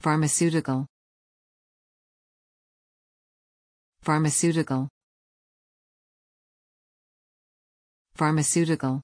Pharmaceutical. Pharmaceutical. Pharmaceutical.